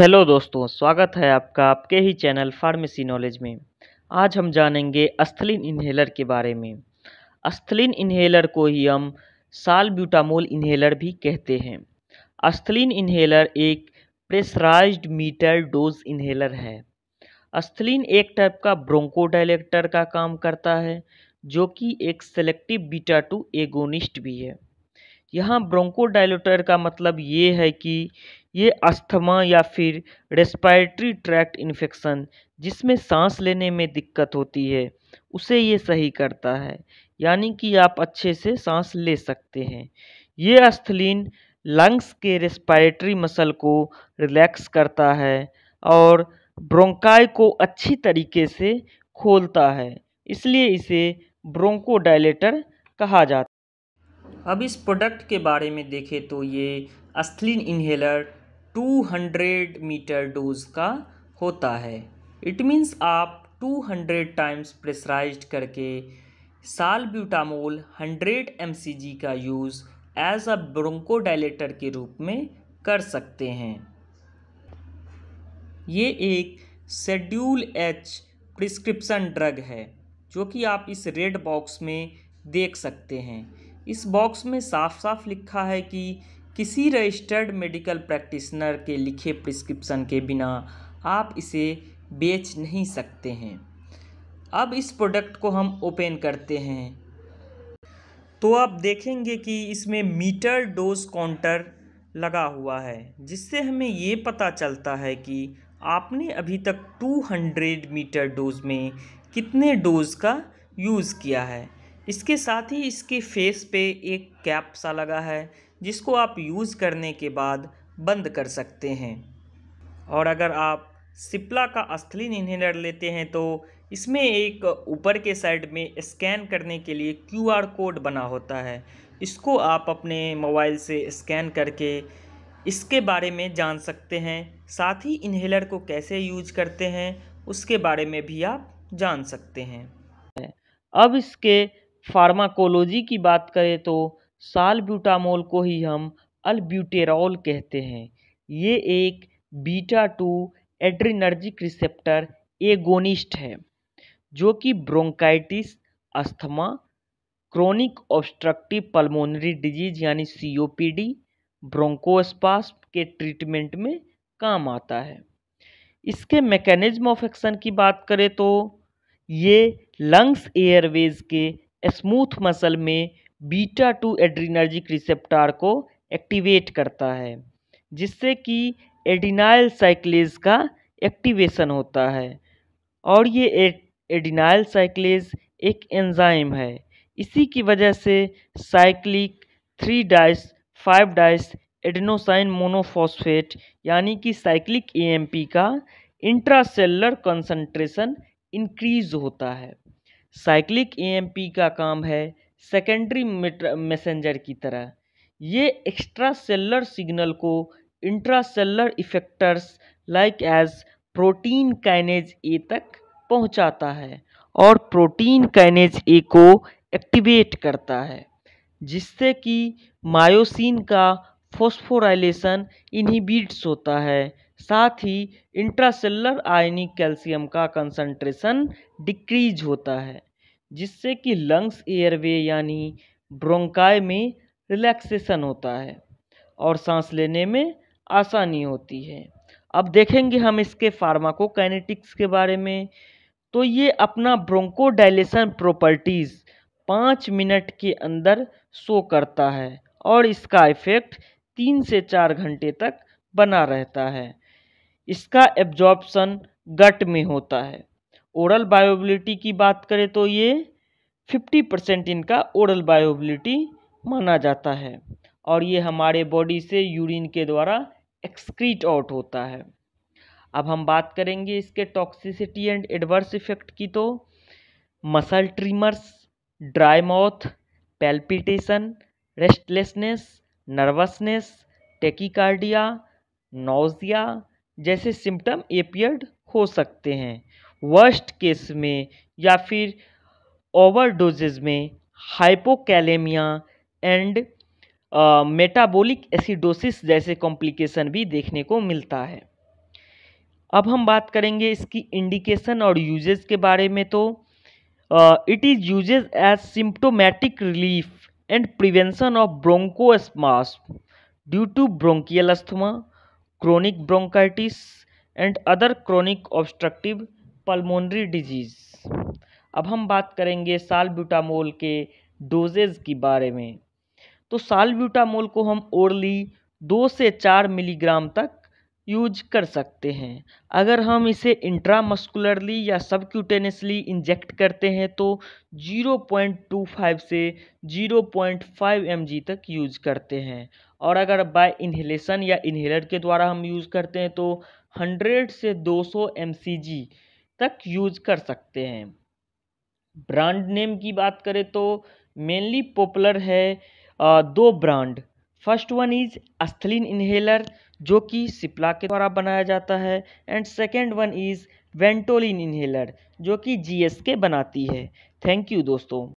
hello दोस्तों स्वागत है आपका आपके ही चैनल फार्मेसी नॉलेज में आज हम जानेंगे अस्थलिन इन्हेलर के बारे में अस्थलिन इन्हेलर को ही हम साल ब्यूटामोल इन्हेलर भी कहते हैं अस्थलिन इन्हेलर एक प्रेसराइज्ड मीटर डोज इन्हेलर है अस्थलिन एक टाइप का ब्रोंकोडाइलेक्टर का काम करता है जो कि एक सेलेक्टिव बीटा टू एगोनिस्ट भी है यहाँ ब्रोंकोडाइलेटर का मतलब ये है कि ये अस्थमा या फिर रेस्पायरेटरी ट्रैक्ट इन्फेक्शन जिसमें सांस लेने में दिक्कत होती है उसे ये सही करता है यानी कि आप अच्छे से सांस ले सकते हैं ये अस्थलिन लंग्स के रेस्पायरेटरी मसल को रिलैक्स करता है और ब्रोंकाई को अच्छी तरीके से खोलता है इसलिए इसे ब्रोंकोडाइलेटर कहा जाता है अब इस प्रोडक्ट के बारे में देखें तो ये अस्थलिन इन्हेलर 200 मीटर डोज का होता है इट मीन्स आप 200 टाइम्स प्रेसराइज करके साल ब्यूटामोल हंड्रेड एम का यूज़ एज अ ब्रोंकोडाइलेटर के रूप में कर सकते हैं ये एक शेड्यूल एच प्रिस्क्रिप्शन ड्रग है जो कि आप इस रेड बॉक्स में देख सकते हैं इस बॉक्स में साफ साफ लिखा है कि किसी रजिस्टर्ड मेडिकल प्रैक्टिशनर के लिखे प्रिस्क्रिप्शन के बिना आप इसे बेच नहीं सकते हैं अब इस प्रोडक्ट को हम ओपन करते हैं तो आप देखेंगे कि इसमें मीटर डोज काउंटर लगा हुआ है जिससे हमें ये पता चलता है कि आपने अभी तक 200 मीटर डोज में कितने डोज का यूज़ किया है इसके साथ ही इसके फेस पे एक कैप सा लगा है जिसको आप यूज़ करने के बाद बंद कर सकते हैं और अगर आप सिप्ला का अस्थलीन इन्हेलर लेते हैं तो इसमें एक ऊपर के साइड में स्कैन करने के लिए क्यूआर कोड बना होता है इसको आप अपने मोबाइल से स्कैन करके इसके बारे में जान सकते हैं साथ ही इन्हेलर को कैसे यूज़ करते हैं उसके बारे में भी आप जान सकते हैं अब इसके फार्माकोलॉजी की बात करें तो साल ब्यूटामोल को ही हम अलब्यूटेरॉल कहते हैं ये एक beta two adrenergic receptor agonist है जो कि bronchitis asthma chronic obstructive pulmonary disease यानी सीओपीडी ब्रोंकोस्पास के ट्रीटमेंट में काम आता है इसके मैकेनिज्म ऑफ एक्शन की बात करें तो ये लंग्स एयरवेज के स्मूथ मसल में बीटा टू एड्रीनर्जिक रिसेप्टार को एक्टिवेट करता है जिससे कि एडिनाइल साइक्लेज का एक्टिवेशन होता है और ये एडिनाइल साइक्लेज एक एंजाइम है इसी की वजह से cyclic three dash five dash adenosine monophosphate यानी कि साइक्लिक एएमपी का इंट्रासेलुलर कंसंट्रेशन इंक्रीज होता है साइक्लिक ईएमपी का काम है सेकेंडरी मैसेंजर की तरह ये एक्स्ट्रा सेलर सिग्नल को intra cellular effectors like as protein kinase A तक पहुंचाता है और प्रोटीन कैनेज ए को एक्टिवेट करता है जिससे कि मायोसिन का फोस्फोराइलेशन इनहिबिट्स होता है साथ ही इंट्रासेलर आयनिक कैल्शियम का कंसंट्रेशन डिक्रीज होता है जिससे कि लंग्स एयरवे यानी ब्रोंकाय में रिलैक्सेशन होता है और सांस लेने में आसानी होती है अब देखेंगे हम इसके फार्माकोकाइनेटिक्स के बारे में तो ये अपना ब्रोंकोडाइलेशन प्रॉपर्टीज़ पाँच मिनट के अंदर शो करता है और इसका इफ़ेक्ट तीन से चार घंटे तक बना रहता है इसका एब्जॉर्प्शन गट में होता है ओरल बायोबिलिटी की बात करें तो ये 50 परसेंट इनका ओरल बायोबिलिटी माना जाता है और ये हमारे बॉडी से यूरिन के द्वारा एक्सक्रीट आउट होता है अब हम बात करेंगे इसके टॉक्सिसिटी एंड एडवर्स इफेक्ट की तो muscle tremors dry mouth palpitation restlessness nervousness tachycardia nausea जैसे सिम्टम एपियर्ड हो सकते हैं वर्स्ट केस में या फिर डोजेज में हाइपोकैलेमिया एंड मेटाबॉलिक एसिडोसिस जैसे कॉम्प्लिकेशन भी देखने को मिलता है अब हम बात करेंगे इसकी इंडिकेशन और यूजेज के बारे में तो it is uses as symptomatic relief and prevention of bronchospasm due to bronchial asthma chronic bronchitis and other chronic obstructive pulmonary disease अब हम बात करेंगे साल ब्यूटामोल के डोजेज के बारे में तो साल ब्यूटामोल को हम ओरली दो से चार मिलीग्राम तक यूज कर सकते हैं अगर हम इसे इंट्रामस्कुलरली या सबक्यूटेनसली इंजेक्ट करते हैं तो 0.25 से 0.5 mg तक यूज करते हैं और अगर बाय इन्हेलेशन या इन्हेलर के द्वारा हम यूज़ करते हैं तो 100 से 200 सौ तक यूज कर सकते हैं ब्रांड नेम की बात करें तो मेनली पॉपुलर है दो brand first one is Asthalin inhaler जो कि सिप्ला के द्वारा बनाया जाता है and second one is Ventolin inhaler जो कि जीएसके बनाती है थैंक यू दोस्तों